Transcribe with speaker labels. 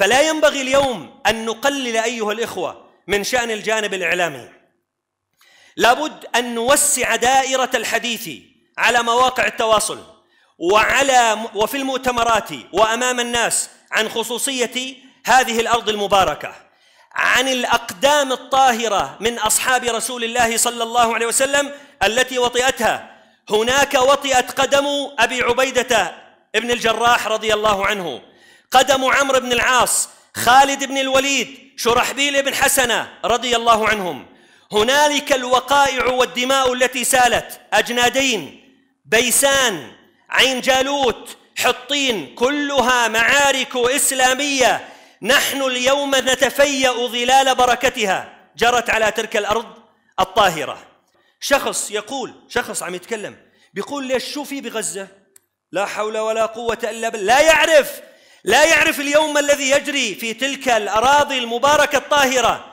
Speaker 1: فلا ينبغي اليوم أن نقلل أيها الإخوة من شأن الجانب الإعلامي لابد أن نوسع دائرة الحديث على مواقع التواصل وعلى وفي المؤتمرات وأمام الناس عن خصوصية هذه الأرض المباركة عن الأقدام الطاهرة من أصحاب رسول الله صلى الله عليه وسلم التي وطئتها هناك وطئت قدم أبي عبيدة ابن الجراح رضي الله عنه قدم عمرو بن العاص خالد بن الوليد شرحبيل بن حسنة رضي الله عنهم هنالك الوقائع والدماء التي سالت أجنادين بيسان عين جالوت حطين كلها معارك إسلامية نحن اليوم نتفيأ ظلال بركتها جرت على تلك الأرض الطاهرة شخص يقول شخص عم يتكلم بيقول ليش شو في بغزة لا حول ولا قوة إلا بالله لا يعرف لا يعرف اليوم الذي يجري في تلك الاراضي المباركه الطاهره